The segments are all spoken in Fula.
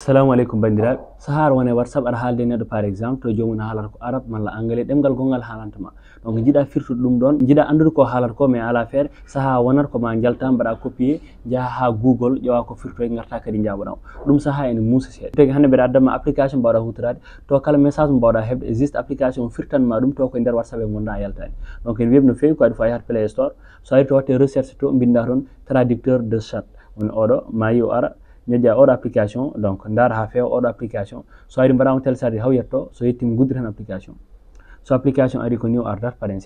assalamu aleykum banndiraaɓe sahaar wone whatsapp aɗa haalde neɗɗo par exemple to joomum haalata ko arabe malla englais ɗemngal gongal haalanta ma donc jiɗa firtude ɗum ɗon jiɗa anndude ko haalata ko mais ala feere sahaa wonata ko ma jalta mbaɗa copier jaha ha google ƴewa ko firto e garta kadi jaɓoɗa o ɗum sahaa ene muusa seeɗa tegi hannde mbeɗa addatma application mbawɗa hutorade to kala message mo mbawɗa heɓde juste application firtanma ɗum to koye nder whatsapp e gonɗa yaltani donc ene weɓno fewi ko waɗi fo yahat play store so ayi to watte recherche to mbinda toon traducteur de chat woni oɗo ma yi o ara ñoƴƴa or application donc ndar ha or or application so ari mbaɗama tel sari haw yetto so yettima guddita application so application ari ko new ardat paɗen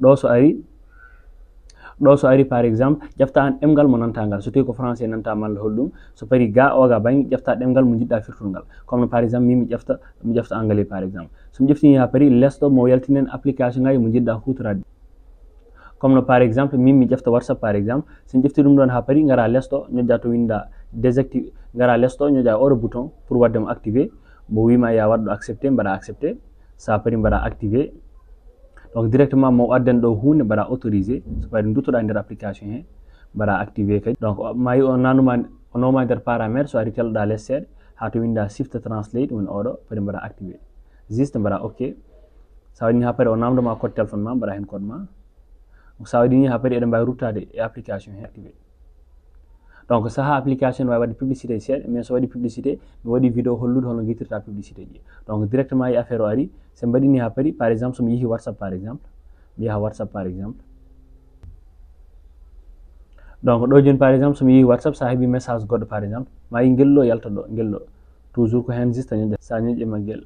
do so ari do so ari par exemple jafta an emgal mo nantangal so tawi ko français nanta mal holdum so pari ga oga bange Jafta ɗemgal mo jiɗɗa firtulngal comme par exemple mimi mi ƴefta mi jafta anglais par exemple mi jafti ya pari do mo yaltinen application ngay mo jidda hutorade comme par exemple mimi mi ƴefta whatsapp par exemple so jafti dum don ha pari gara lesɗo ñoƴƴa to winda désactive gara lesto ñu ñoƴa or bouton pour wadde mo activé mo wima ya waɗɗo accepter mbara accepter sa pari mbara activer donc directement mo addan do hunde mbaɗa autoriser so ɓaɗi ndutu da ndir application he mbaɗa activer kadi donc mayi o nanuma on noma der paramètre so ari da les set ha to winda shift translate woni oɗo pari mbara activer juste mbara ok sa ni ha pari o namdoma code téléphone ma mbara hen code ma sa ni ha pari e mbawi ruttade e application he activer donc saha application wawi waɗde publicité seeɗa mais so waɗi publicité mi waɗi vidéo hollude holno guitirta publicité ji donc directement e affaire o ari so mbaɗini ha paari par exemple somi yeehi whatsapp par exemple mi yaha whatsapp par exemple donc ɗo joni par exemple somi yeehi whatsapp sa heeɓi message goɗɗo par exemple ma yi ngel ɗo yalta ɗo ngel ɗo toujours ko hen jista ñoƴƴa sa ñoƴƴe ma ngel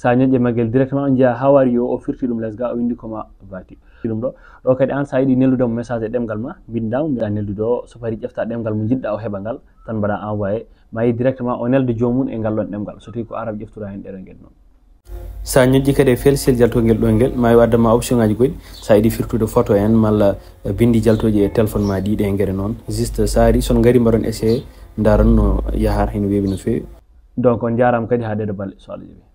sa ñoƴƴe ma ngel directement on jiya how are you o firti ɗum lesga o windi koma vati ɗum ɗo ɗo kadi an sa yiɗi nelludo mo message e ɗemgal ma mbindam mbiɗa nelludo so fari ƴefta ɗemgal mo jiɗɗa o heɓa ngal tan mbaɗa envoyé ma yi directement o nelda jomum e ngal ɗon ɗemgal so tawi ko arab ƴeftura hen ɗero gel noon sa ñoƴƴi kadi e felsel jaltogel ɗo gel mawi waddama option ngaji goɗɗi sa yiɗi firtude photo en malla bindi jaltoji e téléphone ma ɗiɗe guere noon juste saari son gaari mbaɗon essayé daranno yahar hen weewi no fewi donc on jarama kadi ha ɗeɗo balle so allah jogi